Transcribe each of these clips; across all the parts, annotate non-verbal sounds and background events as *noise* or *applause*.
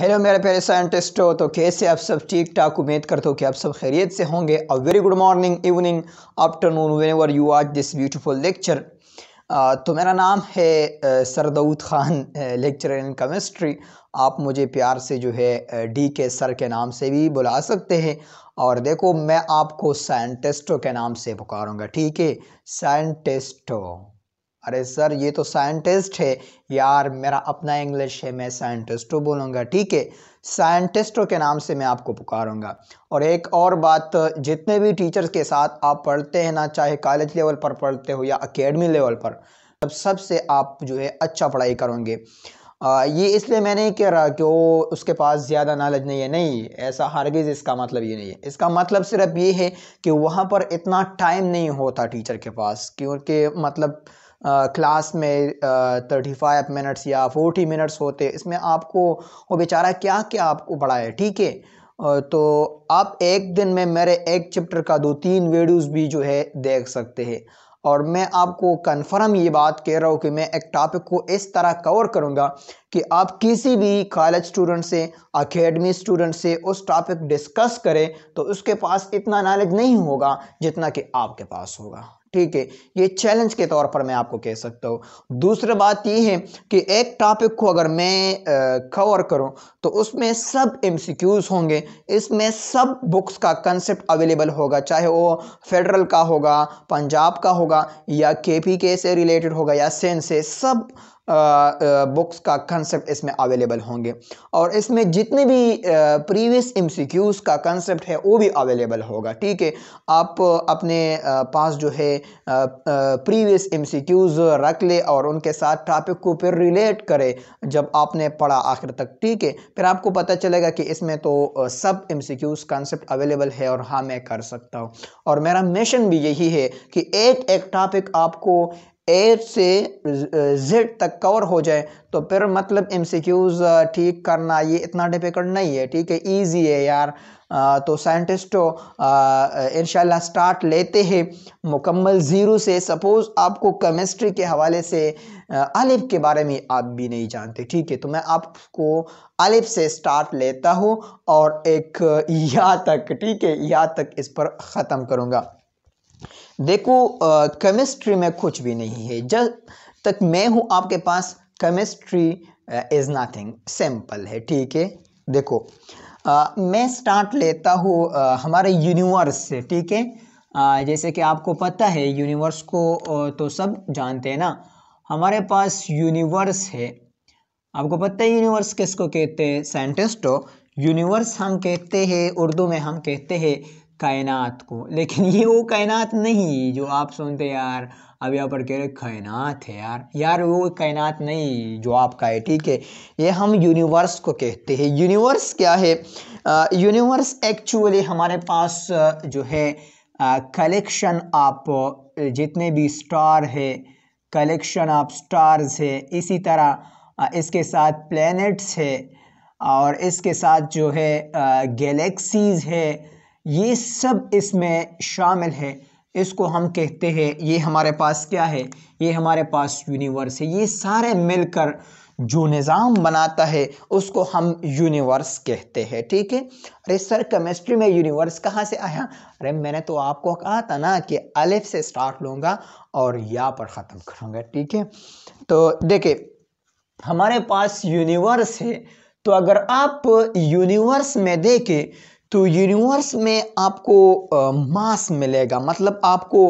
hello मेरे प्यारे हो तो कैसे आप सब ठीक ठाक उम्मीद करते हो कि आप सब खैरियत से होंगे और very good morning evening afternoon whenever you are this beautiful lecture तो मेरा नाम है Sardaud Khan lecture in chemistry आप मुझे प्यार से जो है डी के सर के नाम से भी बुला सकते हैं और देखो मैं आपको साइंटिस्टों के नाम से पुकारूँगा ठीक है साइंटिस्टों अरे सर ये तो साइंटिस्ट है यार मेरा अपना इंग्लिश है मैं साइंटिस्ट बोलूँगा ठीक है साइंटिस्टों के नाम से मैं आपको पुकारूँगा और एक और बात जितने भी टीचर्स के साथ आप पढ़ते हैं ना चाहे कॉलेज लेवल पर पढ़ते हो या अकेडमी लेवल पर तब सबसे आप जो है अच्छा पढ़ाई करोगे ये इसलिए मैं नहीं कह रहा कि वो उसके पास ज़्यादा नॉलेज नहीं है नहीं ऐसा हरगिज़ इसका मतलब ये नहीं है इसका मतलब सिर्फ ये है कि वहाँ पर इतना टाइम नहीं होता टीचर के पास क्योंकि मतलब क्लास में थर्टी फाइव मिनट्स या फोर्टी मिनट्स होते इसमें आपको वो बेचारा क्या क्या आपको पढ़ाए ठीक है तो आप एक दिन में मेरे एक चैप्टर का दो तीन वीडियोस भी जो है देख सकते हैं और मैं आपको कन्फर्म ये बात कह रहा हूँ कि मैं एक टॉपिक को इस तरह कवर करूँगा कि आप किसी भी कॉलेज स्टूडेंट से अकेडमी स्टूडेंट से उस टॉपिक डिस्कस करें तो उसके पास इतना नॉलेज नहीं होगा जितना कि आपके पास होगा ठीक है ये चैलेंज के तौर पर मैं आपको कह सकता हूँ दूसरी बात ये है कि एक टॉपिक को अगर मैं कवर करूँ तो उसमें सब एमसीक्यूज होंगे इसमें सब बुक्स का कंसेप्ट अवेलेबल होगा चाहे वो फेडरल का होगा पंजाब का होगा या पी के से रिलेटेड होगा या सेंस से सब बुक्स का कंसेप्ट इसमें अवेलेबल होंगे और इसमें जितने भी प्रीवियस एम का कंसेप्ट है वो भी अवेलेबल होगा ठीक है आप अपने पास जो है प्रीवियस एम रख ले और उनके साथ टॉपिक को फिर रिलेट करें जब आपने पढ़ा आखिर तक ठीक है फिर आपको पता चलेगा कि इसमें तो सब एम सी अवेलेबल है और हाँ मैं कर सकता हूँ और मेरा मिशन भी यही है कि एक एक टॉपिक आपको ए से जेड तक कवर हो जाए तो फिर मतलब एम ठीक करना ये इतना डिफ़िकल्ट नहीं है ठीक है इजी है यार आ, तो साइंटिस्टो इन स्टार्ट लेते हैं मुकम्मल ज़ीरो से सपोज़ आपको केमिस्ट्री के हवाले से अलिफ के बारे में आप भी नहीं जानते ठीक है तो मैं आपको अलिफ से स्टार्ट लेता हूँ और एक या तक ठीक है या तक इस पर ख़त्म करूँगा देखो केमिस्ट्री में कुछ भी नहीं है जब तक मैं हूँ आपके पास केमिस्ट्री इज़ नथिंग सिंपल है ठीक है देखो आ, मैं स्टार्ट लेता हूँ हमारे यूनिवर्स से ठीक है जैसे कि आपको पता है यूनिवर्स को तो सब जानते हैं ना हमारे पास यूनिवर्स है आपको पता है यूनिवर्स किसको कहते हैं हो यूनिवर्स हम कहते हैं उर्दू में हम कहते हैं कायनात को लेकिन ये वो कायनात नहीं जो आप सुनते यार अब यहाँ पर कह रहे कायनात है यार यार वो कायनात नहीं जो आपका है ठीक है ये हम यूनिवर्स को कहते हैं यूनिवर्स क्या है यूनिवर्स एक्चुअली हमारे पास जो है कलेक्शन आप जितने भी स्टार है कलेक्शन ऑफ स्टार्स है इसी तरह इसके साथ प्लैनेट्स है और इसके साथ जो है गैलेक्सीज़ है ये सब इसमें शामिल है इसको हम कहते हैं ये हमारे पास क्या है ये हमारे पास यूनिवर्स है ये सारे मिलकर जो निज़ाम बनाता है उसको हम यूनिवर्स कहते हैं ठीक है अरे सर केमिस्ट्री में यूनिवर्स कहाँ से आया अरे मैंने तो आपको कहा था ना कि अलिफ से स्टार्ट लूँगा और या पर ख़त्म करूँगा ठीक है तो देखिए हमारे पास यूनिवर्स है तो अगर आप यूनिवर्स में देखें तो यूनिवर्स में आपको मास मिलेगा मतलब आपको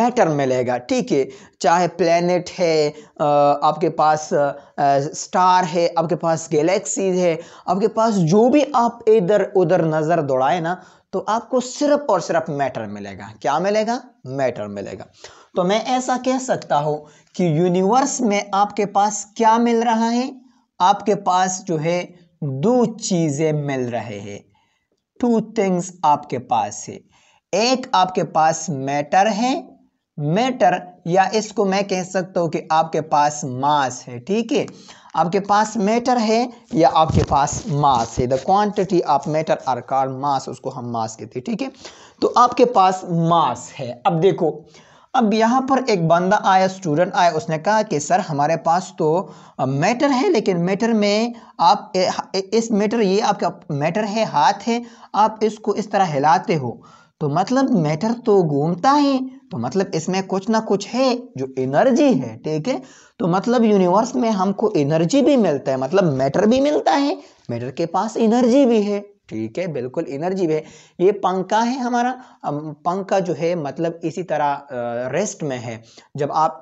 मैटर मिलेगा ठीक है चाहे प्लेनेट है आपके पास स्टार है आपके पास गैलेक्सीज है आपके पास जो भी आप इधर उधर नज़र दौड़ाए ना तो आपको सिर्फ और सिर्फ मैटर मिलेगा क्या मिलेगा मैटर मिलेगा तो मैं ऐसा कह सकता हूँ कि यूनिवर्स में आपके पास क्या मिल रहा है आपके पास जो है दो चीज़ें मिल रहे हैं टू थिंग्स आपके पास है एक आपके पास मैटर है मैटर या इसको मैं कह सकता हूं कि आपके पास मास है ठीक है आपके पास मैटर है या आपके पास मास है the quantity of matter or कार मास उसको हम मास कहते हैं ठीक है तो आपके पास मास है अब देखो अब यहाँ पर एक बंदा आया स्टूडेंट आया उसने कहा कि सर हमारे पास तो मैटर है लेकिन मैटर में आप इस मैटर ये आपका मैटर है हाथ है आप इसको इस तरह हिलाते हो तो मतलब मैटर तो घूमता है तो मतलब इसमें कुछ ना कुछ है जो एनर्जी है ठीक है तो मतलब यूनिवर्स में हमको एनर्जी भी मिलता है मतलब मैटर भी मिलता है मैटर के पास एनर्जी भी है ठीक है बिल्कुल एनर्जी है ये पंखा है हमारा पंखा जो है मतलब इसी तरह रेस्ट में है जब आप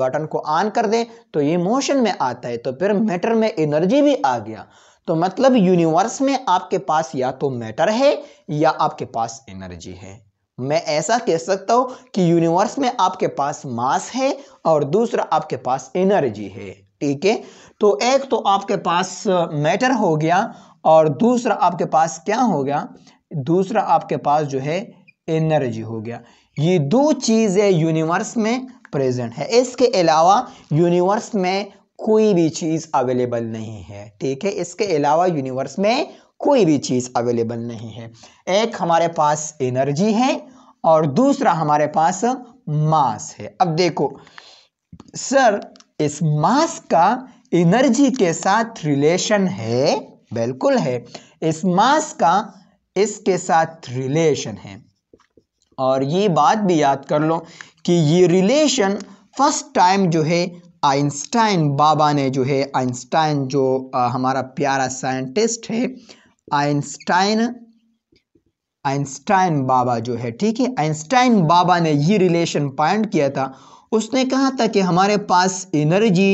बटन को ऑन कर दें तो ये मोशन में आता है तो फिर मैटर में एनर्जी भी आ गया तो मतलब यूनिवर्स में आपके पास या तो मैटर है या आपके पास एनर्जी है मैं ऐसा कह सकता हूँ कि यूनिवर्स में आपके पास मास है और दूसरा आपके पास एनर्जी है ठीक है तो एक तो आपके पास मैटर हो गया और दूसरा आपके पास क्या हो गया दूसरा आपके पास जो है एनर्जी हो गया ये दो चीज़ें यूनिवर्स में प्रेजेंट है इसके अलावा यूनिवर्स में कोई भी चीज़ अवेलेबल नहीं है ठीक है इसके अलावा यूनिवर्स में कोई भी चीज़ अवेलेबल नहीं है एक हमारे पास एनर्जी है और दूसरा हमारे पास मास है अब देखो सर इस मास का एनर्जी के साथ रिलेशन है बिल्कुल है इस मास का इसके साथ रिलेशन है और ये बात भी याद कर लो कि ये रिलेशन फर्स्ट टाइम जो है आइंस्टाइन बाबा ने जो है आइंस्टाइन जो आ, हमारा प्यारा साइंटिस्ट है आइंस्टाइन आइंस्टाइन बाबा जो है ठीक है आइंस्टाइन बाबा ने ये रिलेशन पॉइंट किया था उसने कहा था कि हमारे पास एनर्जी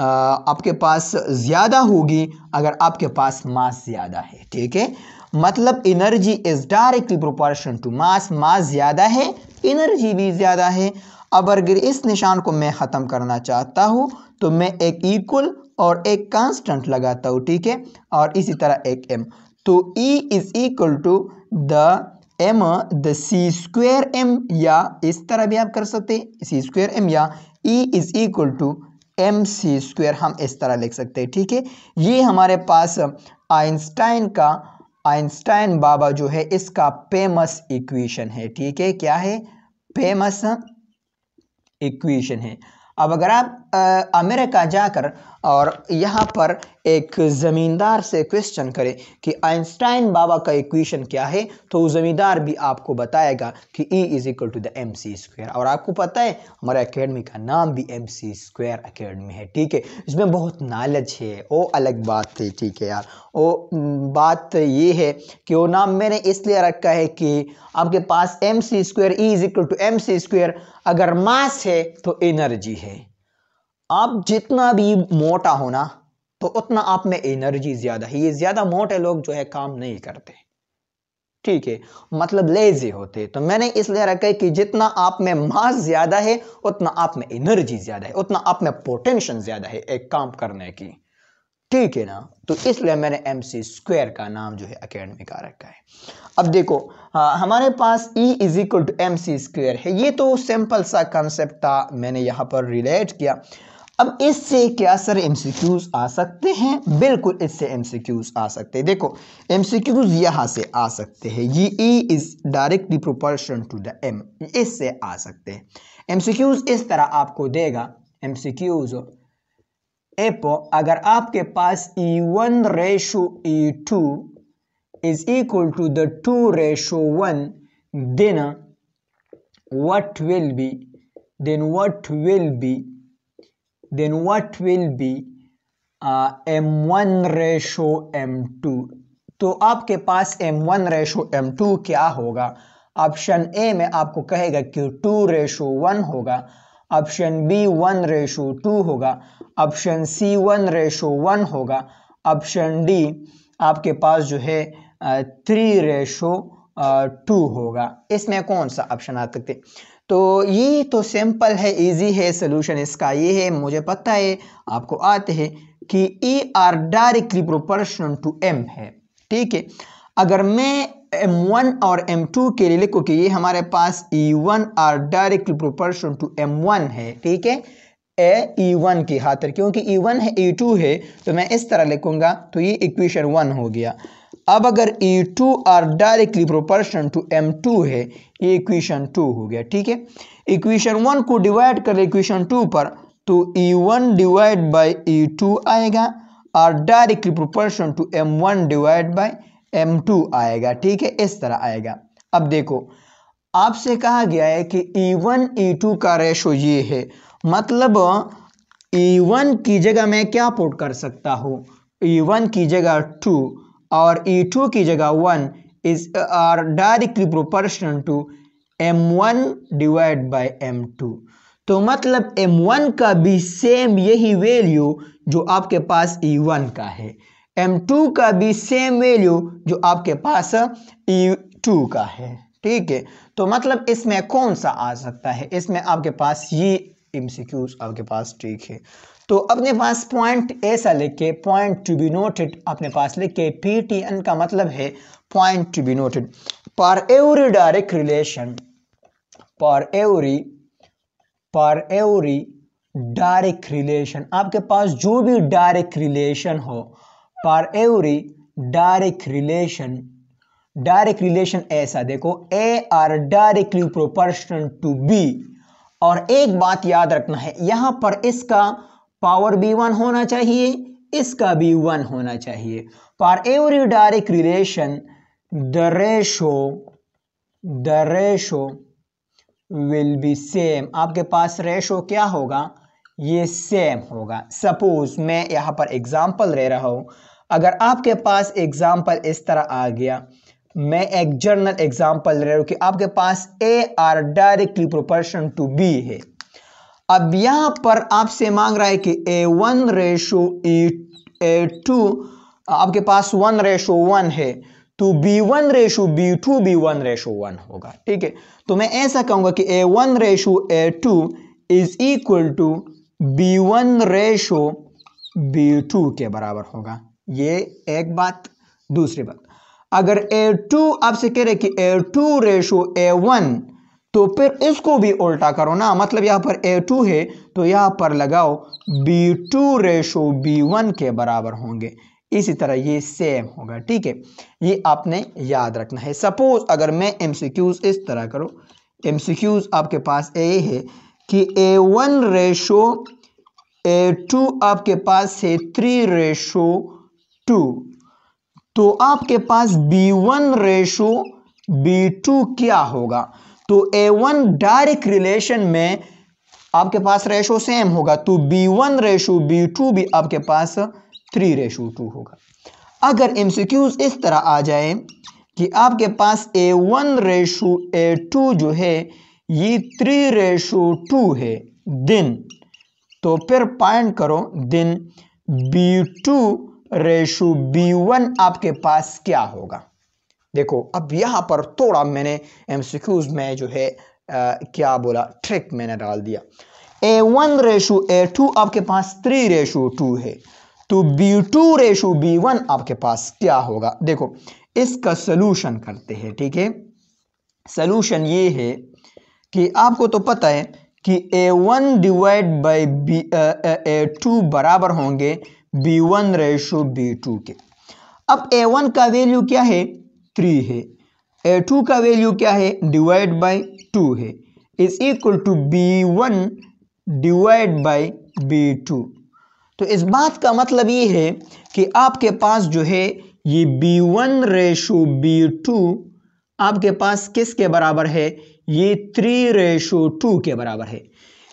आपके पास ज़्यादा होगी अगर आपके पास मास ज़्यादा है ठीक है मतलब energy is directly proportion to mass mass ज़्यादा है एनर्जी भी ज़्यादा है अब अगर इस निशान को मैं ख़त्म करना चाहता हूँ तो मैं एक इक्वल और एक कांस्टेंट लगाता हूँ ठीक है और इसी तरह एक एम तो E is equal to the M the C square M या इस तरह भी आप कर सकते हैं सी स्क्वेयर एम या E is equal to M C square हम इस तरह लिख सकते हैं ठीक है ये हमारे पास आइंस्टाइन का आइंस्टाइन बाबा जो है इसका फेमस इक्वेशन है ठीक है क्या है फेमस इक्वेशन है अब अगर आप अमेरिका जाकर और यहाँ पर एक ज़मींदार से क्वेश्चन करें कि आइंस्टाइन बाबा का इक्वेशन क्या है तो वो ज़मींदार भी आपको बताएगा कि E is equal to the M C square और आपको पता है हमारे अकेडमी का नाम भी एम सी स्क्वायर अकेडमी है ठीक है इसमें बहुत नॉलेज है वो अलग बात है ठीक है यार वो बात ये है कि वो नाम मैंने इसलिए रखा है कि आपके पास M C square E is equal to M C square अगर मास है तो एनर्जी है आप जितना भी मोटा हो ना तो उतना आप में एनर्जी ज़्यादा है ये ज़्यादा मोटे लोग जो है काम नहीं करते ठीक है मतलब लेजी होते तो मैंने इसलिए रखा है कि जितना आप में मास ज़्यादा है उतना आप में एनर्जी ज़्यादा है उतना आप में पोटेंशियल ज़्यादा है एक काम करने की ठीक है ना तो इसलिए मैंने एम सी स्क्वेयर का नाम जो है अकेडमी का रखा है अब देखो आ, हमारे पास E is equal to M C square है ये तो सिंपल सा कंसेप्ट था मैंने यहाँ पर रिलेट किया अब इससे क्या सर एमसीक्यूज आ सकते हैं बिल्कुल इससे एमसीक्यूज आ सकते हैं देखो एमसीक्यूज यहाँ से आ सकते हैं ये E is directly proportion to the M इससे आ सकते हैं एमसीक्यूज इस तरह आपको देगा एमसीक्यूज एपो अगर आपके पास E one ratio E two is equal to the two ratio one then what will be then what will be then what will be uh, m1 ratio m2 तो आपके पास m1 वन रेशो एम क्या होगा option A में आपको कहेगा कि two ratio one होगा option B one ratio two होगा option C one ratio one होगा ऑप्शन डी आपके पास जो है थ्री रेशो टू होगा इसमें कौन सा ऑप्शन आ सकते हैं तो ये तो सिंपल है इजी है सोल्यूशन इसका ये है मुझे पता है आपको आते हैं कि E are directly proportional to M है ठीक है अगर मैं एम वन और एम टू के लिए लिखू कि ये हमारे पास E one are directly proportional to M one है ठीक है ए ई वन की खातर क्योंकि ई e वन है ई e टू है तो मैं इस तरह लिखूंगा तो ये इक्वेशन वन हो गया अब अगर E2 two are directly proportion to M two है ये इक्वेशन टू हो गया ठीक है इक्वेशन वन को डिवाइड कर इक्वेशन टू पर तो E one divide by E आएगा और directly proportion to M1 one divide by M आएगा ठीक है इस तरह आएगा अब देखो आपसे कहा गया है कि ई वन ई टू का रेशो ये है मतलब ई वन की जगह मैं क्या पोट कर सकता हूँ ई वन की जगह टू और ई e टू की जगह one is are directly proportional to M one divide by M two तो मतलब एम वन का भी सेम यही वैल्यू जो आपके पास ई e वन का है एम टू का भी सेम वैल्यू जो आपके पास ई e टू का है ठीक है तो मतलब इसमें कौन सा आ सकता है इसमें आपके पास ये एम आपके पास ठीक है तो अपने पास पॉइंट ऐसा लिख के पॉइंट टू बी नोटेड अपने पास लिख के पी टी एन का मतलब है point to be noted per every direct relation per every per every direct relation आपके पास जो भी डायरेक्ट रिलेशन हो per every direct relation direct relation ऐसा देखो A are directly proportional to B और एक बात याद रखना है यहां पर इसका पावर बी वन होना चाहिए इसका भी वन होना चाहिए for every direct relation the ratio the ratio will be same आपके पास रेशो क्या होगा ये सेम होगा सपोज मैं यहाँ पर एग्ज़ाम्पल ले रहा हूँ अगर आपके पास एग्ज़ाम्पल इस तरह आ गया मैं एक जर्नल एग्ज़ाम्पल ले रहा हूँ कि आपके पास A are directly proportion to B है अब यहां पर आपसे मांग रहा है कि A one ratio A two आपके पास वन रेशो वन है तो B one ratio B two B one ratio one होगा ठीक है तो मैं ऐसा कहूंगा कि A one ratio A two is equal to B one ratio B two के बराबर होगा ये एक बात दूसरी बात अगर ए टू आपसे कह रहे कि A two ratio A one तो फिर इसको भी उल्टा करो ना मतलब यहाँ पर ए टू है तो यहाँ पर लगाओ B two ratio B one के बराबर होंगे इसी तरह ये सेम होगा ठीक है ये आपने याद रखना है सपोज अगर मैं एम इस तरह करो एम आपके पास ए है कि A one ratio A two आपके पास है थ्री रेशो टू तो आपके पास B one ratio B two क्या होगा तो ए वन डायरेक्ट रिलेशन में आपके पास रेशो सेम होगा तो B one ratio B two भी आपके पास थ्री रेशो टू होगा अगर एम इस तरह आ जाए कि आपके पास A one ratio A two जो है ये थ्री रेशो टू है दिन तो फिर पॉइंट करो then B two ratio B one आपके पास क्या होगा देखो अब यहाँ पर थोड़ा मैंने एम में जो है आ, क्या बोला ट्रिक मैंने डाल दिया ए वन रेशू ए टू आपके पास थ्री रेशू टू है तो B two ratio B one आपके पास क्या होगा देखो इसका सलूशन करते हैं ठीक है सलूशन ये है कि आपको तो पता है कि A one divide by B A two बराबर होंगे B one ratio B two के अब ए वन का वैल्यू क्या है थ्री है ए टू का वैल्यू क्या है डिवाइड बाय टू है is equal to B one divide by B two तो इस बात का मतलब ये है कि आपके पास जो है ये B one ratio B two आपके पास किसके बराबर है ये थ्री रेशो टू के बराबर है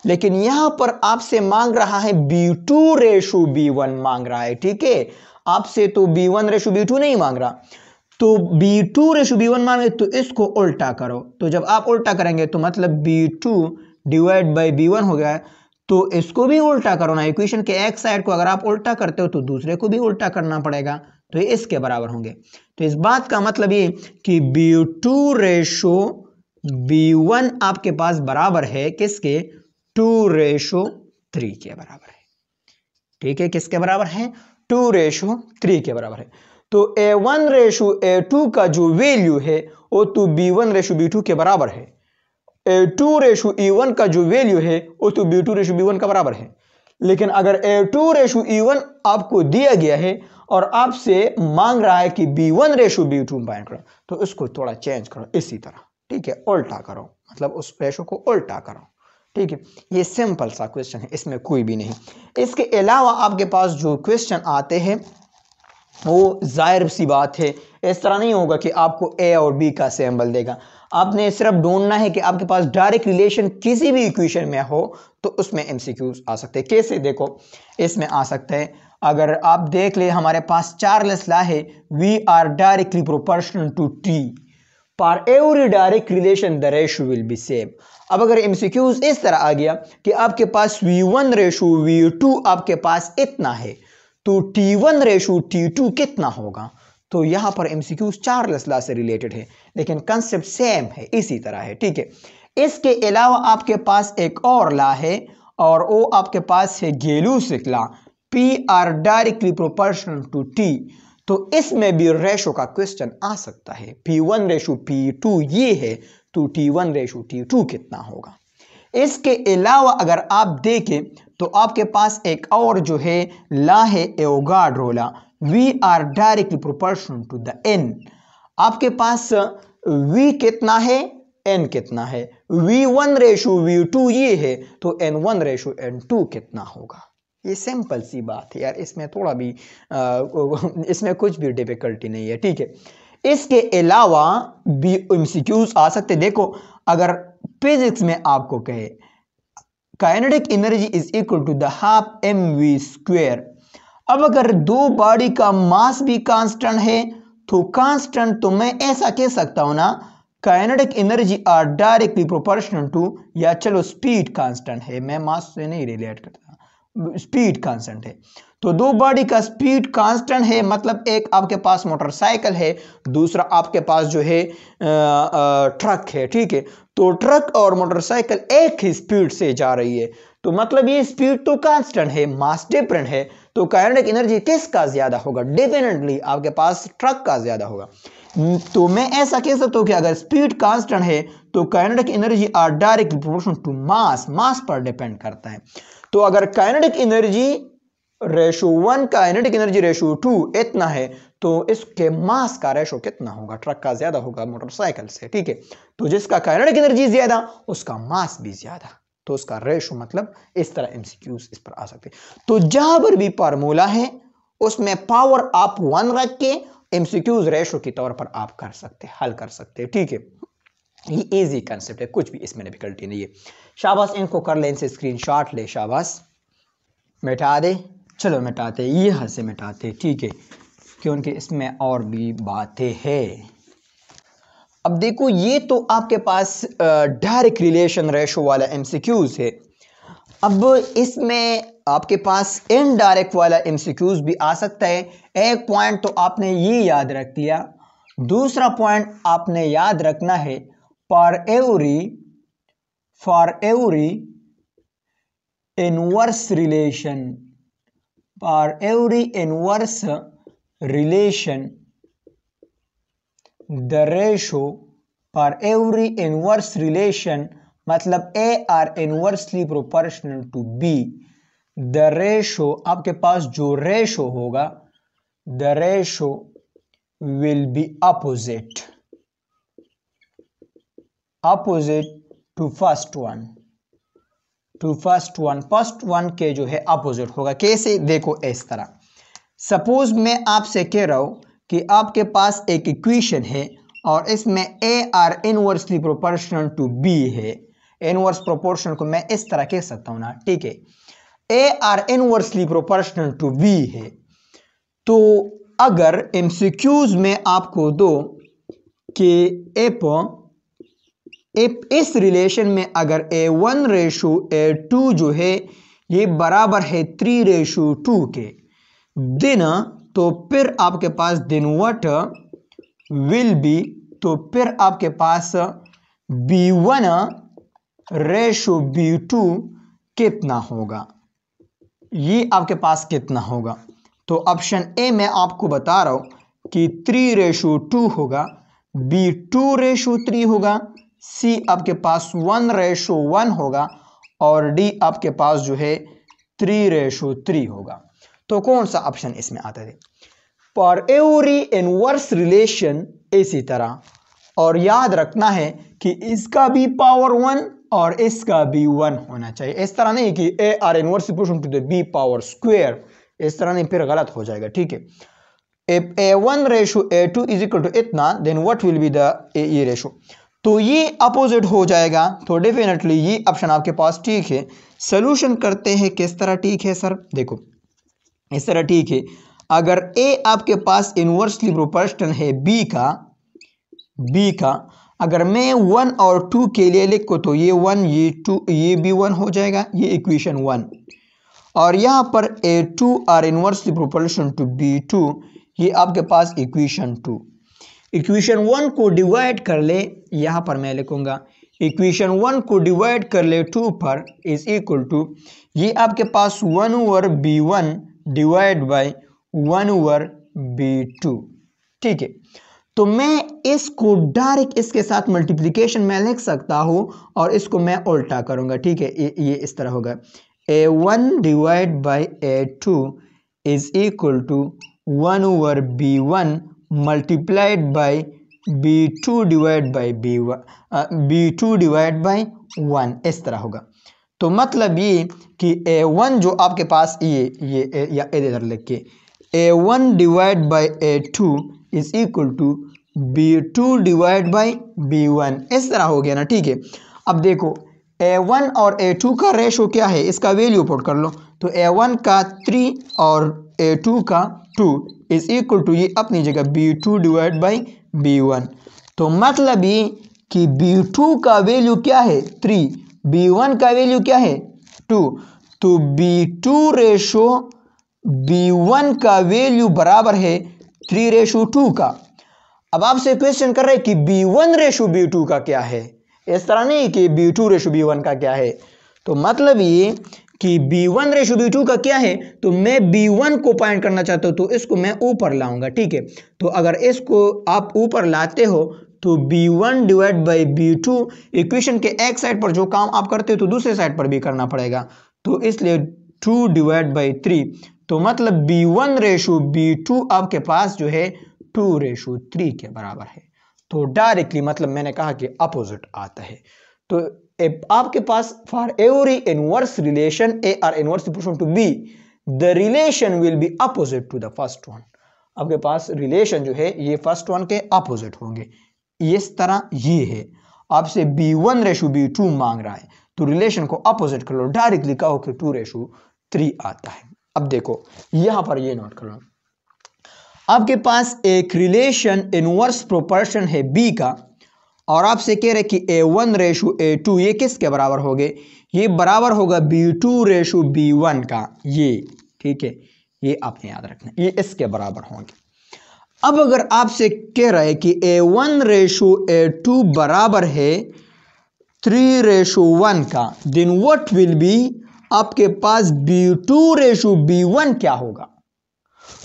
लेकिन यहाँ पर आपसे मांग रहा है B two ratio B one मांग रहा है ठीक है आपसे तो B one ratio B two नहीं मांग रहा तो B two ratio B one मांगे तो इसको उल्टा करो तो जब आप उल्टा करेंगे तो मतलब B two divide by B हो गया तो इसको भी उल्टा करो ना इक्वेशन के एक साइड को अगर आप उल्टा करते हो तो दूसरे को भी उल्टा करना पड़ेगा तो ये इसके बराबर होंगे तो इस बात का मतलब ये कि B two ratio B one आपके पास बराबर है किसके टू रेशो थ्री के बराबर है ठीक है किसके बराबर है टू रेशो थ्री के बराबर है तो ए वन रेशू ए टू का जो वैल्यू है वो तो B one ratio B two के बराबर है A two ratio E one का जो वैल्यू है वो तो B two ratio B one का बराबर है लेकिन अगर A two ratio E one आपको दिया गया है और आपसे मांग रहा है कि B one ratio B two find करो तो उसको थोड़ा चेंज करो इसी तरह ठीक है उल्टा करो मतलब उस रेशो को उल्टा करो ठीक है ये सिंपल सा क्वेश्चन है इसमें कोई भी नहीं इसके अलावा आपके पास जो क्वेश्चन आते हैं वो ज़ाहिर सी बात है इस तरह नहीं होगा कि आपको ए और बी का सैम्बल देगा आपने सिर्फ ढूंढना है कि आपके पास डायरेक्ट रिलेशन किसी भी इक्वेशन में हो तो उसमें एम आ सकते हैं कैसे देखो इसमें आ सकते हैं अगर आप देख ले हमारे पास चार लसला है V are directly proportional to T per every direct relation the ratio will be same अब अगर एम इस तरह आ गया कि आपके पास V one ratio V two आपके पास इतना है तो T1 वन रेशू टी कितना होगा तो यहां पर एम सी चार लसला से रिलेटेड है लेकिन कंसेप्ट सेम है इसी तरह है ठीक है इसके अलावा आपके पास एक और ला है और वो आपके पास है गेलू सिकला P are directly proportional to T तो इसमें भी रेशो का क्वेश्चन आ सकता है P one ratio P two ये है तो T one ratio T two कितना होगा इसके अलावा अगर आप देखें तो आपके पास एक और जो है ला है Avogadro law V are directly proportional to the N आपके पास वी कितना है एन कितना है V one ratio V two ये है तो N one ratio N two कितना होगा ये सिंपल सी बात है यार इसमें थोड़ा भी आ, इसमें कुछ भी डिफिकल्टी नहीं है ठीक है इसके अलावा भी एमसीक्यूज आ सकते देखो अगर फिजिक्स में आपको कहे kinetic energy is equal to the half M V square अब अगर दो बॉडी का मास भी कांस्टेंट है तो कांस्टेंट तो मैं ऐसा कह सकता हूं ना kinetic energy are directly proportional to या चलो स्पीड कांस्टेंट है मैं मास से नहीं रिलेट करता स्पीड कांस्टेंट है तो दो बॉडी का स्पीड कांस्टेंट है मतलब एक आपके पास मोटरसाइकिल है दूसरा आपके पास जो है ट्रक है ठीक है तो ट्रक और मोटरसाइकिल एक ही स्पीड से जा रही है तो मतलब ये स्पीड तो कांस्टेंट है मास डिफरेंट है तो काइनेटिक एनर्जी किसका ज़्यादा होगा डेफिनेटली आपके पास ट्रक का ज़्यादा होगा तो मैं ऐसा कह सकता हूं कि अगर स्पीड कांस्टेंट है तो kinetic energy are direct proportion to mass mass पर डिपेंड करता है तो अगर काइनेटिक एनर्जी रेशो वन का एनेटिक एनर्जी रेशो टू इतना है तो इसके मास का रेशो कितना होगा ट्रक का ज्यादा होगा मोटरसाइकिल से ठीक है तो जिसका काइनेटिक एनर्जी ज्यादा उसका मास भी ज्यादा तो उसका रेशो मतलब इस तरह एमसीक्यूज इस पर आ सकते तो जहां पर भी फार्मूला है उसमें पावर आप वन रख के एमसीक्यूज रेशो के तौर पर आप कर सकते हल कर सकते ठीक है ये इजी कंसेप्ट है कुछ भी इसमें डिफिकल्टी नहीं है शाबाश इनको कर ले इनसे स्क्रीनशॉट ले शाबाश मिटा दे चलो मिटाते ये यहाँ से मिटाते ठीक है क्योंकि इसमें और भी बातें हैं अब देखो ये तो आपके पास डायरेक्ट रिलेशन रेशो वाला एम है अब इसमें आपके पास इनडायरेक्ट वाला एम भी आ सकता है एक पॉइंट तो आपने ये याद रख दिया दूसरा पॉइंट आपने याद रखना है for every for every inverse relation for every inverse relation the ratio for every inverse relation मतलब A are inversely proportional to B the ratio आपके पास जो रेशो होगा the ratio will be opposite opposite to first one to first one first one के जो है opposite होगा कैसे देखो इस तरह सपोज मैं आपसे कह रहा हूँ कि आपके पास एक इक्वेशन है और इसमें A are inversely proportional to B है इनवर्स प्रोपोर्शनल को मैं इस तरह कह सकता हूँ ना ठीक है A are inversely proportional to B है तो अगर एम में आपको दो कि एप इस रिलेशन में अगर A one ratio A two जो है ये बराबर है थ्री रेशो टू के दिन तो फिर आपके पास दिन वट विल बी तो फिर आपके पास B one ratio B two कितना होगा ये आपके पास कितना होगा तो ऑप्शन ए में आपको बता रहा हूँ कि थ्री रेशो टू होगा बी टू रेशो थ्री होगा सी आपके पास वन रेशो वन होगा और डी आपके पास जो है थ्री रेशो थ्री होगा तो कौन सा ऑप्शन इसमें आता है पर एवरी इनवर्स रिलेशन इसी तरह और याद रखना है कि इसका भी पावर वन और इसका भी वन होना चाहिए इस तरह नहीं कि A are inverse equation to the B power square इस तरह नहीं फिर गलत हो जाएगा ठीक है if a1 ratio a2 is equal to itna then what will be the ae ratio तो ये अपोजिट हो जाएगा तो डेफिनेटली ये ऑप्शन आपके पास ठीक है सोल्यूशन करते हैं किस तरह ठीक है सर देखो इस तरह ठीक है अगर ए आपके पास इनवर्सली प्रोपोर्शनल है बी का बी का अगर मैं वन और टू के लिए लिखो तो ये वन ये टू ये भी वन हो जाएगा ये इक्वेशन वन और यहाँ पर A two are inversely proportion to B two ये आपके पास इक्वेशन टू इक्वेशन वन को डिवाइड कर ले यहाँ पर मैं लिखूँगा इक्वेशन वन को डिवाइड कर ले टू पर इज इक्वल टू ये आपके पास one over B one divide by one over B two ठीक है तो मैं इसको डायरेक्ट इसके साथ मल्टीप्लिकेशन में लिख सकता हूँ और इसको मैं उल्टा करूँगा ठीक है ये, ये इस तरह होगा A one divide by A two is equal to one over B one by B two divide by B one B two divide by one इस तरह होगा तो मतलब ये कि ए वन जो आपके पास ये ये या इधर लिख के A one divide by A two is equal to B two divide by B one इस तरह हो गया ना ठीक है अब देखो ए वन और ए टू का रेशो क्या है इसका वैल्यू पुट कर लो तो ए वन का थ्री और ए टू का टू इज़ इक्वल टू ये अपनी जगह B two divide by B one तो मतलब ये कि बी टू का वैल्यू क्या है थ्री बी वन का वैल्यू क्या है टू तो B two ratio B one का वैल्यू बराबर है थ्री रेशो टू का अब आपसे क्वेश्चन कर रहे हैं कि B one ratio B two का क्या है इस तरह नहीं कि B two ratio B one का क्या है तो मतलब ये कि B1 वन रेशो बी का क्या है तो मैं B1 को पॉइंट करना चाहता हूं तो इसको मैं ऊपर लाऊंगा ठीक है तो अगर इसको आप ऊपर लाते हो तो B1 one divide by B equation के एक साइड पर जो काम आप करते हो तो दूसरे साइड पर भी करना पड़ेगा तो इसलिए टू डिवाइड बाई थ्री तो मतलब B1 वन रेशो बी आपके पास जो है टू रेशो थ्री के बराबर है तो डायरेक्टली मतलब मैंने कहा कि अपोजिट आता है तो आपके पास for every inverse relation A are inverse proportion to B the relation will be opposite to the first one आपके पास रिलेशन जो है ये फर्स्ट वन के अपोजिट होंगे इस तरह ये है आपसे B one ratio B two मांग रहा है तो रिलेशन को अपोजिट कर लो डायरेक्टली कहो कि टू रेशो थ्री आता है अब देखो यहां पर ये नोट कर लो आपके पास एक रिलेशन इनवर्स प्रोपोर्शन है बी का और आपसे कह रहे कि ए वन रेशू ए टू ये किसके बराबर हो गए ये बराबर होगा B two ratio B one का ये ठीक है ये आपने याद रखना ये इसके बराबर होंगे अब अगर आपसे कह है कि ए वन रेशू ए टू बराबर है थ्री रेशो वन का देन वट विल बी आपके पास B two ratio B one क्या होगा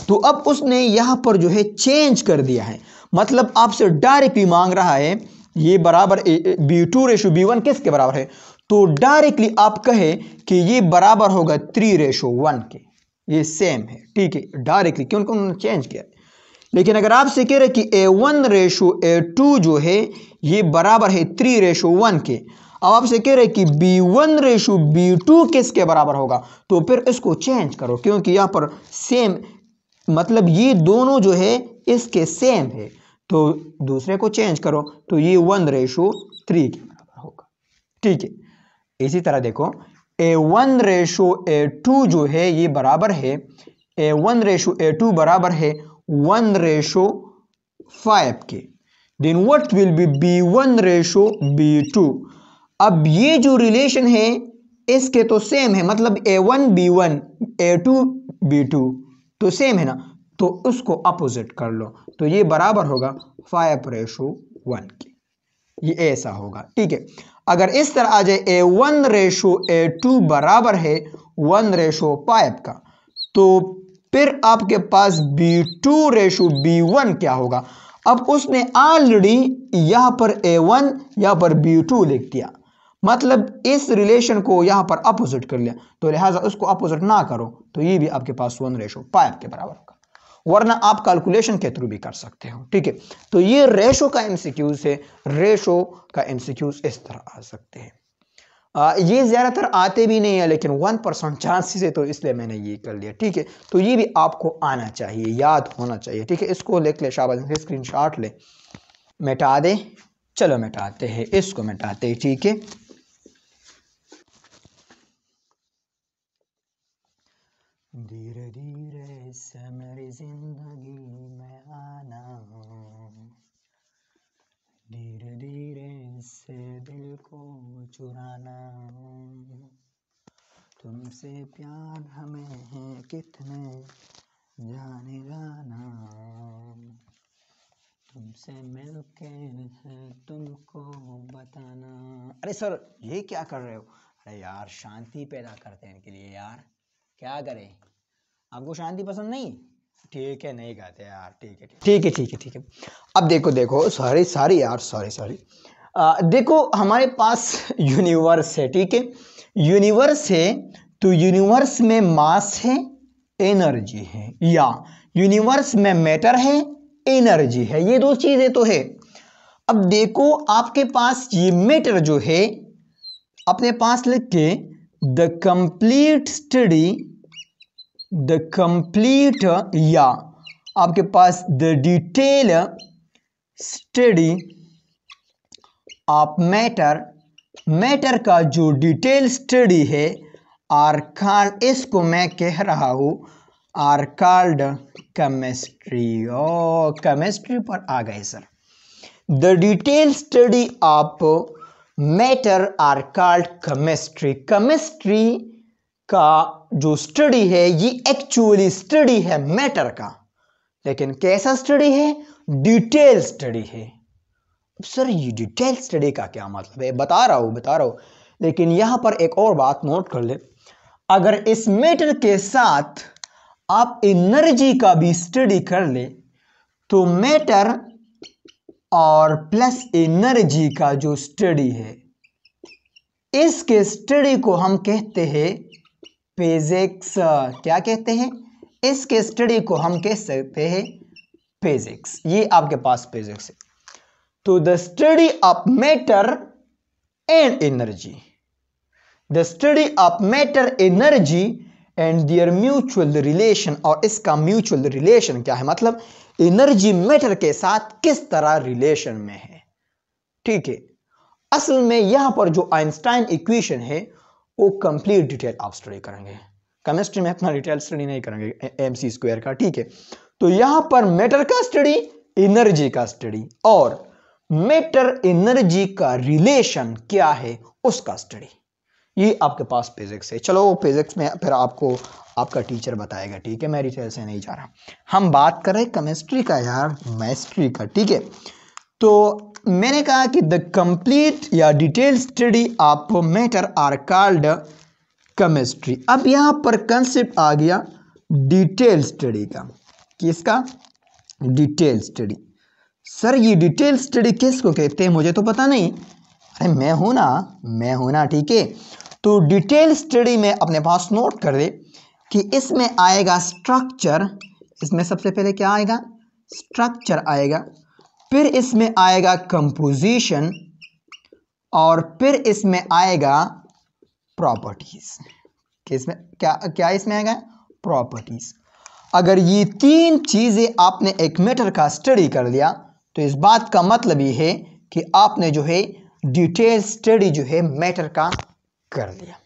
तो अब उसने यहां पर जो है चेंज कर दिया है मतलब आपसे डायरेक्टली मांग रहा है ये बराबर B two ratio B one किसके बराबर है तो डायरेक्टली आप कहे कि ये बराबर होगा थ्री रेशो वन के ये सेम है ठीक है डायरेक्टली क्योंकि उन्होंने चेंज किया लेकिन अगर आपसे कह रहे कि A one ratio A two जो है ये बराबर है थ्री रेशो वन के अब आपसे कह रहे कि B one ratio B two किसके बराबर होगा तो फिर इसको चेंज करो क्योंकि यहाँ पर सेम मतलब ये दोनों जो है इसके सेम है तो दूसरे को चेंज करो तो ये वन रेशो थ्री के बराबर होगा ठीक है इसी तरह देखो A one ratio A two जो है ये बराबर है A one ratio A two बराबर है वन रेशो फाइव के then what will be B one ratio B two अब ये जो रिलेशन है इसके तो सेम है मतलब A one B one A two B two तो सेम है ना तो उसको अपोजिट कर लो तो ये बराबर होगा फाइव रेशो वन के ये ऐसा होगा ठीक है अगर इस तरह आ जाए A one ratio A two बराबर है वन रेशो फाइव का तो फिर आपके पास B two ratio B one क्या होगा अब उसने ऑलरेडी यहां पर ए वन यहां पर बी टू लिख दिया मतलब इस रिलेशन को यहां पर अपोजिट कर लिया तो लिहाजा उसको अपोजिट ना करो तो ये भी आपके पास वन रेशो फाइव के बराबर होगा वरना आप कैलकुलेशन के थ्रू भी कर सकते हो ठीक है तो ये रेशो का एमसीक्यूज है रेशो का एमसीक्यूज इस तरह आ सकते हैं ये ज़्यादातर आते भी नहीं है लेकिन वन परसेंट चांसेस है तो इसलिए मैंने ये कर लिया ठीक है तो ये भी आपको आना चाहिए याद होना चाहिए ठीक है इसको लिख ले शाबाज स्क्रीन शॉट ले मिटा दे चलो मिटाते हैं इसको मिटाते हैं ठीक है धीरे धीरे से मेरी जिंदगी में आना धीरे धीरे से दिल को चुराना तुमसे प्यार हमें है कितने जाने जाना तुमसे मिलके है तुमको बताना अरे सर ये क्या कर रहे हो अरे यार शांति पैदा करते हैं इनके लिए यार क्या करें आपको शांति पसंद नहीं ठीक है नहीं कहते यार ठीक है ठीक है ठीक है ठीक है अब देखो देखो सॉरी सॉरी यार सॉरी सॉरी देखो हमारे पास यूनिवर्स है ठीक है यूनिवर्स है तो यूनिवर्स में मास है एनर्जी है या यूनिवर्स में मैटर है एनर्जी है ये दो चीज़ें तो है अब देखो आपके पास ये मैटर जो है अपने पास लिख के the complete study the complete या आपके पास the detail study of matter matter का जो डिटेल स्टडी है आर कार्ड इसको मैं कह रहा हूँ are called chemistry oh chemistry पर आ गए sir the detail study of matter are called chemistry chemistry का जो स्टडी है ये एक्चुअली स्टडी है मैटर का लेकिन कैसा स्टडी है डिटेल स्टडी है सर ये डिटेल स्टडी का क्या मतलब है बता रहा हूँ बता रहा हूँ लेकिन यहाँ पर एक और बात नोट कर ले अगर इस मैटर के साथ आप एनर्जी का भी स्टडी कर ले तो मैटर और प्लस एनर्जी का जो स्टडी है इसके स्टडी को हम कहते हैं पेजिक्स uh, क्या कहते हैं इसके स्टडी को हम कह सकते हैं पेजिक्स ये आपके पास पेजिक्स है तो the study of matter and energy the study of matter energy and their mutual relation और इसका म्यूचुअल रिलेशन क्या है मतलब एनर्जी मैटर के साथ किस तरह रिलेशन में है ठीक है असल में यहां पर जो आइंस्टाइन इक्वेशन है वो कंप्लीट डिटेल आप स्टडी करेंगे केमिस्ट्री में इतना डिटेल स्टडी नहीं करेंगे एम सी स्क्वायर का ठीक है तो यहां पर मैटर का स्टडी एनर्जी का स्टडी और मैटर एनर्जी का रिलेशन क्या है उसका स्टडी ये आपके पास फिजिक्स है चलो फिजिक्स में फिर आपको आपका टीचर बताएगा ठीक है मैं डिटेल से नहीं जा रहा हम बात कर रहे हैं केमिस्ट्री का यार मैस्ट्री का ठीक है तो मैंने कहा कि द कंप्लीट या detail study of matter are called chemistry अब यहाँ पर कंसेप्ट आ गया डिटेल स्टडी का किसका डिटेल स्टडी सर ये डिटेल स्टडी किसको कहते हैं मुझे तो पता नहीं अरे मैं हूं ना मैं हूं ना ठीक है तो डिटेल स्टडी में अपने पास नोट कर दे कि इसमें आएगा स्ट्रक्चर इसमें सबसे पहले क्या आएगा स्ट्रक्चर आएगा फिर इसमें आएगा कंपोजिशन और फिर इसमें आएगा प्रॉपर्टीज इसमें क्या क्या इसमें आएगा प्रॉपर्टीज अगर ये तीन चीज़ें आपने एक मैटर का स्टडी कर लिया तो इस बात का मतलब ये है कि आपने जो है डिटेल स्टडी जो है मैटर का कर लिया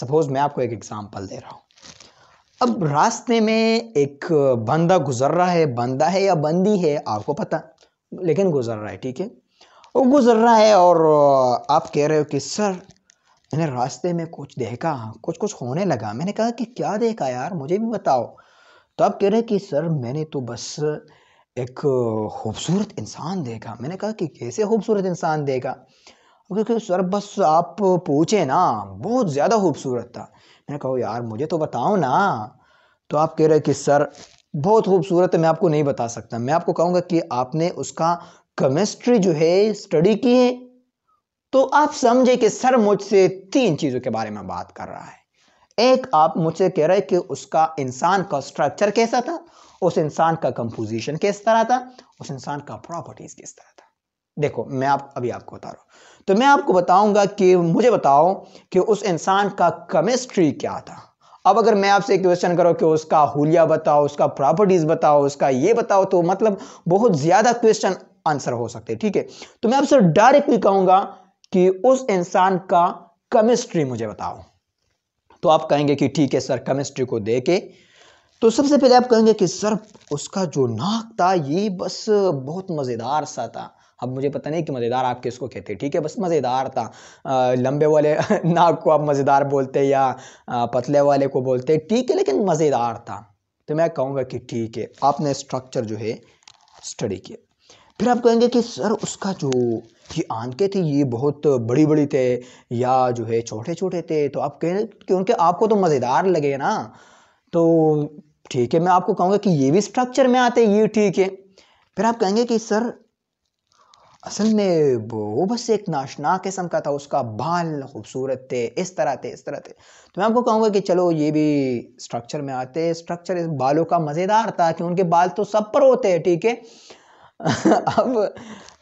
सपोज मैं आपको एक एग्जांपल दे रहा हूँ अब रास्ते में एक बंदा गुजर रहा है बंदा है या बंदी है आपको पता लेकिन गुजर रहा है ठीक है वो गुजर रहा है और आप कह रहे हो कि सर मैंने रास्ते में कुछ देखा कुछ कुछ होने लगा मैंने कहा कि क्या देखा यार मुझे भी बताओ तो आप कह रहे कि सर मैंने तो बस एक खूबसूरत इंसान देखा मैंने कहा कि कैसे खूबसूरत इंसान देखा क्योंकि सर बस आप पूछे ना बहुत ज़्यादा खूबसूरत था मैंने कहा यार मुझे तो बताओ ना तो आप कह रहे कि सर बहुत खूबसूरत है मैं आपको नहीं बता सकता मैं आपको कहूंगा कि आपने उसका केमिस्ट्री जो है स्टडी की है तो आप समझे कि सर मुझसे तीन चीज़ों के बारे में बात कर रहा है एक आप मुझसे कह रहे कि उसका इंसान का स्ट्रक्चर कैसा था उस इंसान का कंपोजिशन किस तरह था उस इंसान का प्रॉपर्टीज़ किस तरह था देखो मैं आप अभी आपको बता रहा हूं तो मैं आपको बताऊंगा कि मुझे बताओ कि उस इंसान का केमिस्ट्री क्या था अब अगर मैं आपसे क्वेश्चन करो कि उसका हुलिया बताओ उसका प्रॉपर्टीज़ बताओ उसका ये बताओ तो मतलब बहुत ज़्यादा क्वेश्चन आंसर हो सकते हैं ठीक है तो मैं आपसे डायरेक्टली कहूँगा कि उस इंसान का केमिस्ट्री मुझे बताओ तो आप कहेंगे कि ठीक है सर केमिस्ट्री को दे के तो सबसे पहले आप कहेंगे कि सर उसका जो नाक था ये बस बहुत मज़ेदार सा था अब मुझे पता नहीं कि मज़ेदार आप किसको कहते हैं ठीक है बस मज़ेदार था आ, लंबे वाले *laughs* नाक को आप मज़ेदार बोलते या आ, पतले वाले को बोलते ठीक है लेकिन मज़ेदार था तो मैं कहूँगा कि ठीक है आपने स्ट्रक्चर जो है स्टडी किया फिर आप कहेंगे कि सर उसका जो ये आंखें थी ये बहुत बड़ी बड़ी थे या जो है छोटे छोटे थे तो आप कहें क्योंकि कि उनके आपको तो मज़ेदार लगे ना तो ठीक है मैं आपको कहूँगा कि ये भी स्ट्रक्चर में आते ये ठीक है फिर आप कहेंगे कि सर असल में वो बस एक नाशना किस्म का था उसका बाल खूबसूरत थे इस तरह थे इस तरह थे तो मैं आपको कहूँगा कि चलो ये भी स्ट्रक्चर में आते स्ट्रक्चर इस बालों का मज़ेदार था कि उनके बाल तो सब पर होते हैं ठीक है *laughs* अब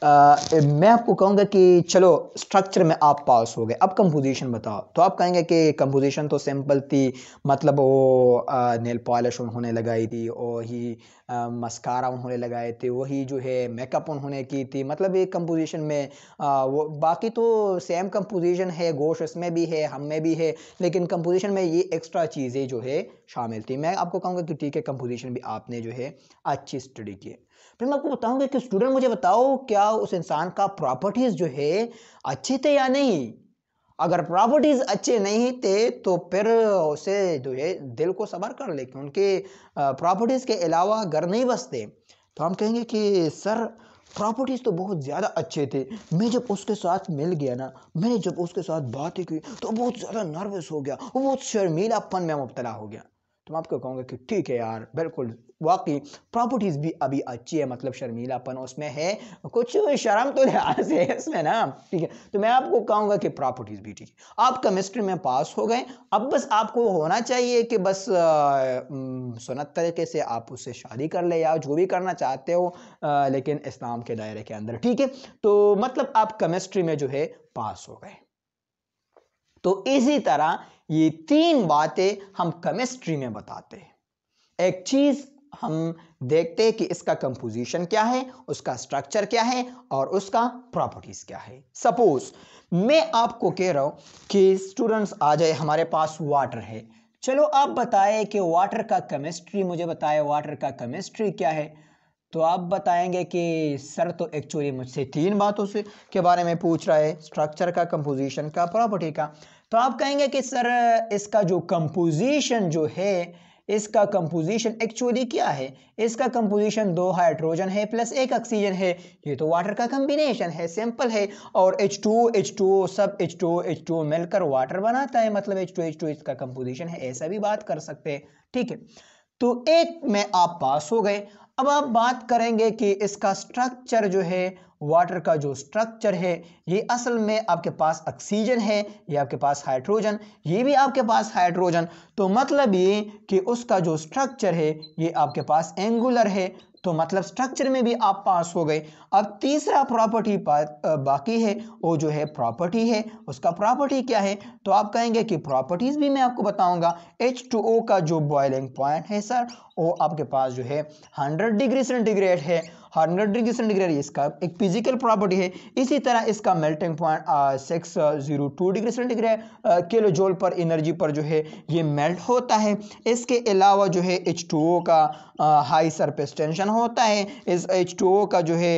आ, मैं आपको कहूँगा कि चलो स्ट्रक्चर में आप पास हो गए अब कंपोजिशन बताओ तो आप कहेंगे कि कंपोजिशन तो सिंपल थी मतलब वो नेल पॉलिश उन्होंने लगाई थी और ही मस्कारा उन्होंने लगाए थे वही जो है मेकअप उन्होंने की थी मतलब एक कंपोजिशन में आ, वो बाकी तो सेम कंपोजिशन है गोश उसमें भी है हम में भी है लेकिन कंपोजिशन में ये एक्स्ट्रा चीज़ें जो है शामिल थी मैं आपको कहूँगा कि ठीक है कंपोजिशन भी आपने जो है अच्छी स्टडी की है फिर मैं आपको बताऊँगा कि स्टूडेंट मुझे बताओ क्या उस इंसान का प्रॉपर्टीज़ जो है अच्छी थे या नहीं अगर प्रॉपर्टीज़ अच्छे नहीं थे तो फिर उसे जो है दिल को सबर कर ले क्योंकि प्रॉपर्टीज़ के अलावा घर नहीं बसते तो हम कहेंगे कि सर प्रॉपर्टीज़ तो बहुत ज़्यादा अच्छे थे मैं जब उसके साथ मिल गया ना मैंने जब उसके साथ बातें की तो बहुत ज़्यादा नर्वस हो गया वो बहुत शर्मीलापन में मुबतला हो गया तो मैं आपको कहूँगा कि ठीक है यार बिल्कुल वाकई प्रॉपर्टीज़ भी अभी अच्छी है मतलब शर्मीलापन उसमें है कुछ शर्म तो लिहाज है इसमें ना ठीक है तो मैं आपको कहूँगा कि प्रॉपर्टीज़ भी ठीक है आप केमिस्ट्री में पास हो गए अब बस आपको होना चाहिए कि बस सुनत तरीके से आप उससे शादी कर ले या जो भी करना चाहते हो आ, लेकिन इस्लाम के दायरे के अंदर ठीक है तो मतलब आप केमिस्ट्री में जो है पास हो गए तो इसी तरह ये तीन बातें हम केमिस्ट्री में बताते हैं एक चीज़ हम देखते हैं कि इसका कंपोजिशन क्या है उसका स्ट्रक्चर क्या है और उसका प्रॉपर्टीज क्या है सपोज मैं आपको कह रहा हूं कि स्टूडेंट्स आ जाए हमारे पास वाटर है चलो आप बताएं कि वाटर का केमिस्ट्री मुझे बताएं वाटर का केमिस्ट्री क्या है तो आप बताएंगे कि सर तो एक्चुअली मुझसे तीन बातों से के बारे में पूछ रहा है स्ट्रक्चर का कंपोजिशन का प्रॉपर्टी का तो आप कहेंगे कि सर इसका जो कंपोजिशन जो है इसका कंपोजिशन एक्चुअली क्या है इसका कंपोजिशन दो हाइड्रोजन है प्लस एक ऑक्सीजन है ये तो वाटर का कम्बिनेशन है सिंपल है और एच टू एच टू सब एच टू एच टू मिलकर वाटर बनाता है मतलब एच टू एच टू इसका कंपोजिशन है ऐसा भी बात कर सकते हैं ठीक है तो एक में आप पास हो गए अब आप बात करेंगे कि इसका स्ट्रक्चर जो है वाटर का जो स्ट्रक्चर है ये असल में आपके पास ऑक्सीजन है ये आपके पास हाइड्रोजन ये भी आपके पास हाइड्रोजन तो मतलब ये कि उसका जो स्ट्रक्चर है ये आपके पास एंगुलर है तो मतलब स्ट्रक्चर में भी आप पास हो गए अब तीसरा प्रॉपर्टी बाकी है वो जो है प्रॉपर्टी है उसका प्रॉपर्टी क्या है तो आप कहेंगे कि प्रॉपर्टीज़ भी मैं आपको बताऊंगा H2O का जो बॉयलिंग पॉइंट है सर वो आपके पास जो है 100 डिग्री सेंटीग्रेड है हंड्रेड डिग्री सेंटीग्रेड इसका एक फिजिकल प्रॉपर्टी है इसी तरह इसका melting point six zero two degree centigrade kilo joule पर एनर्जी पर जो है ये मेल्ट होता है इसके अलावा जो है एच का आ, हाई सरफेस टेंशन होता है इस एच का जो है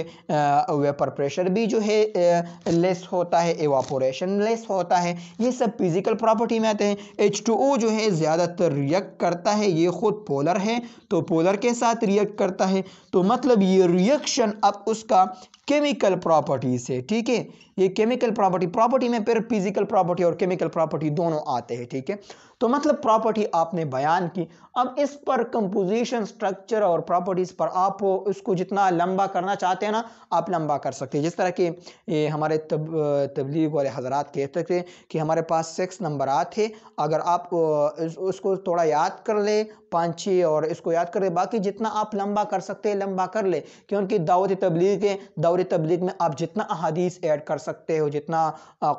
वेपर प्रेशर भी जो है लेस होता है एवापोरेशन लेस होता है ये सब फिजिकल प्रॉपर्टी में आते हैं एच जो है ज़्यादातर रिएक्ट करता है ये खुद पोलर है तो पोलर के साथ रिएक्ट करता है तो मतलब ये रिएक्शन अब उसका केमिकल प्रॉपर्टी से ठीक है ये केमिकल प्रॉपर्टी प्रॉपर्टी में फिर फिजिकल प्रॉपर्टी और केमिकल प्रॉपर्टी दोनों आते हैं ठीक है तो मतलब प्रॉपर्टी आपने बयान की अब इस पर कंपोजिशन स्ट्रक्चर और प्रॉपर्टीज़ पर आप इसको जितना लंबा करना चाहते हैं ना आप लंबा कर सकते हैं जिस तरह के ये हमारे तब तबलीग वाले हजरात कहते थे कि हमारे पास सिक्स नंबर थे अगर आप उसको थोड़ा याद कर ले पाँच छः और इसको याद कर ले बाकी जितना आप लंबा कर सकते हैं लंबा कर ले क्योंकि दावत तबलीग है दावत तबलीग में आप जितना अहादीस ऐड कर सकते सकते हो जितना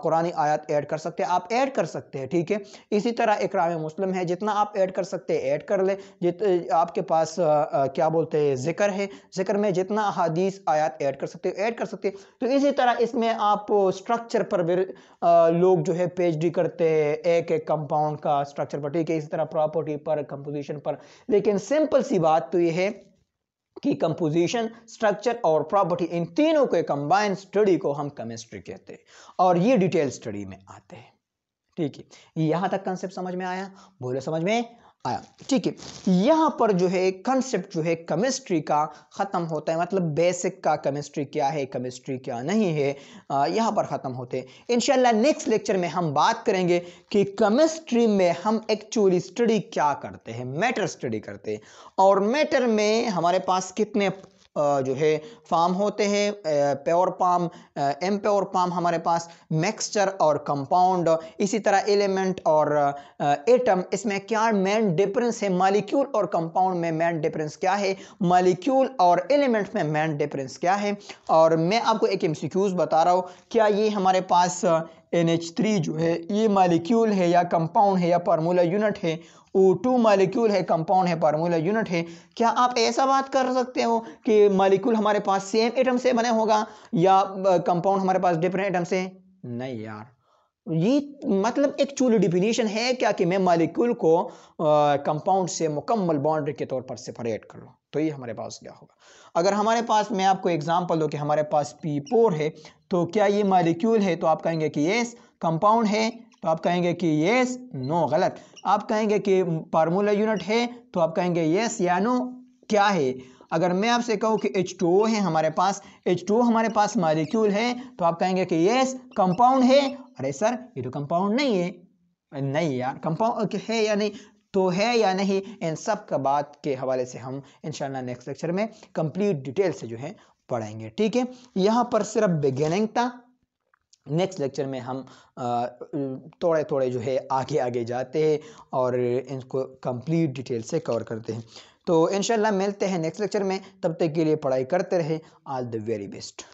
कुरानी आयत ऐड कर सकते हैं आप ऐड कर सकते हैं ठीक है इसी तरह इकराम मुस्लिम है जितना आप ऐड कर सकते हैं ऐड कर ले जित आपके पास आ, आ, क्या बोलते हैं ज़िक्र है ज़िक्र में जितना हदीस आयत ऐड कर सकते हो ऐड कर सकते तो इसी तरह इसमें आप स्ट्रक्चर पर भी लोग जो है पी करते हैं एक एक कंपाउंड का स्ट्रक्चर पर ठीक है इसी तरह प्रॉपर्टी पर कंपोजिशन पर लेकिन सिंपल सी बात तो ये है की कंपोजिशन स्ट्रक्चर और प्रॉपर्टी इन तीनों के कंबाइंड स्टडी को हम केमिस्ट्री कहते हैं और ये डिटेल स्टडी में आते हैं ठीक है यहां तक कंसेप्ट समझ में आया बोलो समझ में आया ठीक है यहाँ पर जो है कंसेप्ट जो है केमिस्ट्री का ख़त्म होता है मतलब बेसिक का केमिस्ट्री क्या है केमिस्ट्री क्या नहीं है यहाँ पर ख़त्म होते हैं इन नेक्स्ट लेक्चर में हम बात करेंगे कि केमिस्ट्री में हम एक्चुअली स्टडी क्या करते हैं मैटर स्टडी करते हैं और मैटर में हमारे पास कितने जो है फार्म होते हैं pure form um pure form हमारे पास मिक्सचर और कंपाउंड इसी तरह एलिमेंट और एटम इसमें क्या मेन डिफरेंस है मालिक्यूल और कंपाउंड में मेन डिफरेंस क्या है मालिक्यूल और एलिमेंट में मेन डिफरेंस क्या है और मैं आपको एक एम बता रहा हूँ क्या ये हमारे पास NH3 जो है ये e मालिक्यूल है या कंपाउंड है या फार्मूला यूनिट है ओ टू मालिक्यूल है कंपाउंड है फार्मूला यूनिट है क्या आप ऐसा बात कर सकते हो कि मालिक्यूल हमारे पास सेम एटम से बने होगा या कंपाउंड हमारे पास डिफरेंट एटम से नहीं यार ये मतलब एक एक्चुअल डिफिनेशन है क्या कि मैं मालिक्यूल को कंपाउंड से मुकम्मल बाउंड्री के तौर पर सेपरेट कर लूँ तो ये हमारे पास क्या होगा अगर हमारे पास मैं आपको एग्जांपल दूं कि हमारे पास P4 है तो क्या ये मालिक्यूल है तो आप कहेंगे कि येस कंपाउंड है तो आप कहेंगे कि येस नो गलत आप कहेंगे कि फार्मूला यूनिट है तो आप कहेंगे येस या नो क्या है अगर मैं आपसे कहूँ कि एच ओ है हमारे पास एच टू हमारे पास मालिक्यूल है तो आप कहेंगे कि येस कंपाउंड है अरे सर ये तो कंपाउंड नहीं है नहीं यार कंपाउंड है या नहीं तो है या नहीं इन सब का बात के हवाले से हम इन नेक्स्ट लेक्चर में कंप्लीट डिटेल से जो है पढ़ेंगे ठीक है यहाँ पर सिर्फ बिगेनिंग था नेक्स्ट लेक्चर में हम थोड़े थोड़े जो है आगे आगे जाते हैं और इनको कंप्लीट डिटेल से कवर करते हैं तो इन मिलते हैं नेक्स्ट लेक्चर में तब तक के लिए पढ़ाई करते रहे ऑल द वेरी बेस्ट